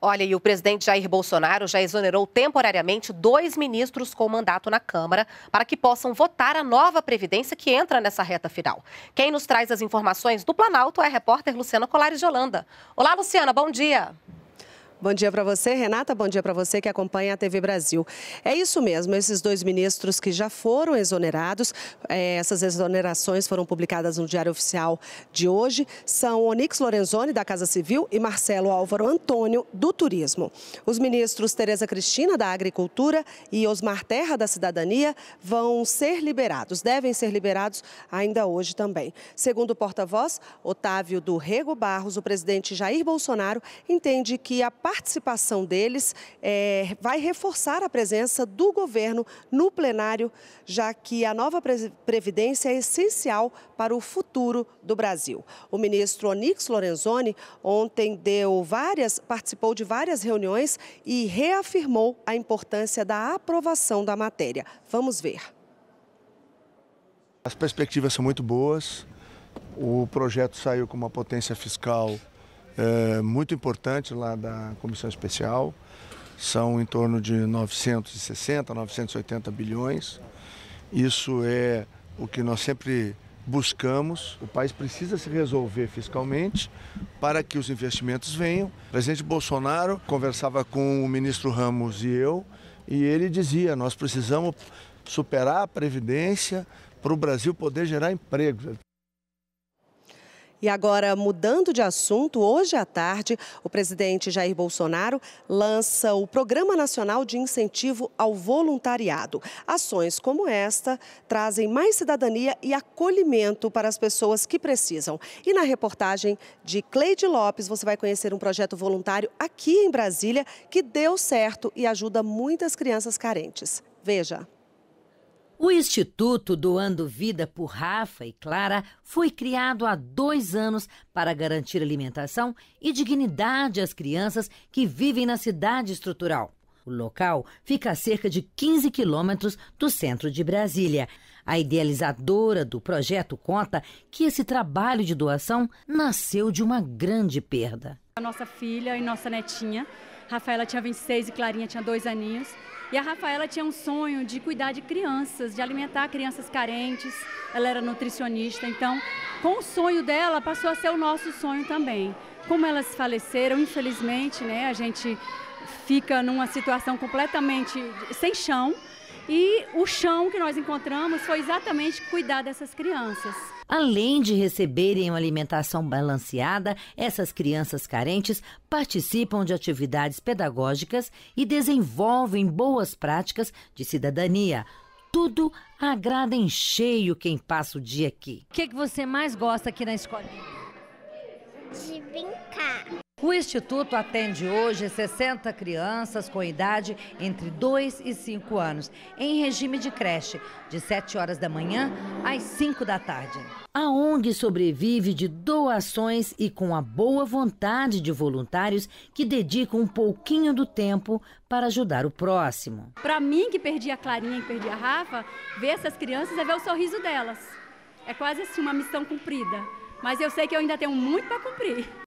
Olha, e o presidente Jair Bolsonaro já exonerou temporariamente dois ministros com mandato na Câmara para que possam votar a nova Previdência que entra nessa reta final. Quem nos traz as informações do Planalto é a repórter Luciana Colares de Holanda. Olá, Luciana, bom dia. Bom dia para você, Renata. Bom dia para você que acompanha a TV Brasil. É isso mesmo, esses dois ministros que já foram exonerados, é, essas exonerações foram publicadas no Diário Oficial de hoje, são Onix Lorenzoni, da Casa Civil, e Marcelo Álvaro Antônio, do Turismo. Os ministros Tereza Cristina, da Agricultura, e Osmar Terra, da Cidadania, vão ser liberados, devem ser liberados ainda hoje também. Segundo o porta-voz, Otávio do Rego Barros, o presidente Jair Bolsonaro entende que a participação participação deles é, vai reforçar a presença do governo no plenário, já que a nova Previdência é essencial para o futuro do Brasil. O ministro Onix Lorenzoni ontem deu várias, participou de várias reuniões e reafirmou a importância da aprovação da matéria. Vamos ver. As perspectivas são muito boas. O projeto saiu com uma potência fiscal é, muito importante lá da Comissão Especial. São em torno de 960, 980 bilhões. Isso é o que nós sempre buscamos. O país precisa se resolver fiscalmente para que os investimentos venham. O presidente Bolsonaro conversava com o ministro Ramos e eu, e ele dizia: nós precisamos superar a Previdência para o Brasil poder gerar empregos. E agora, mudando de assunto, hoje à tarde, o presidente Jair Bolsonaro lança o Programa Nacional de Incentivo ao Voluntariado. Ações como esta trazem mais cidadania e acolhimento para as pessoas que precisam. E na reportagem de Cleide Lopes, você vai conhecer um projeto voluntário aqui em Brasília que deu certo e ajuda muitas crianças carentes. Veja. O Instituto Doando Vida por Rafa e Clara foi criado há dois anos para garantir alimentação e dignidade às crianças que vivem na cidade estrutural. O local fica a cerca de 15 quilômetros do centro de Brasília. A idealizadora do projeto conta que esse trabalho de doação nasceu de uma grande perda. A nossa filha e nossa netinha, Rafaela tinha 26 e Clarinha tinha dois aninhos. E a Rafaela tinha um sonho de cuidar de crianças, de alimentar crianças carentes. Ela era nutricionista, então, com o sonho dela, passou a ser o nosso sonho também. Como elas faleceram, infelizmente, né, a gente fica numa situação completamente sem chão, e o chão que nós encontramos foi exatamente cuidar dessas crianças. Além de receberem uma alimentação balanceada, essas crianças carentes participam de atividades pedagógicas e desenvolvem boas práticas de cidadania. Tudo agrada em cheio quem passa o dia aqui. O que, é que você mais gosta aqui na escolinha? De brincar. O Instituto atende hoje 60 crianças com idade entre 2 e 5 anos, em regime de creche, de 7 horas da manhã às 5 da tarde. A ONG sobrevive de doações e com a boa vontade de voluntários que dedicam um pouquinho do tempo para ajudar o próximo. Para mim, que perdi a Clarinha e perdi a Rafa, ver essas crianças é ver o sorriso delas. É quase assim uma missão cumprida. Mas eu sei que eu ainda tenho muito para cumprir.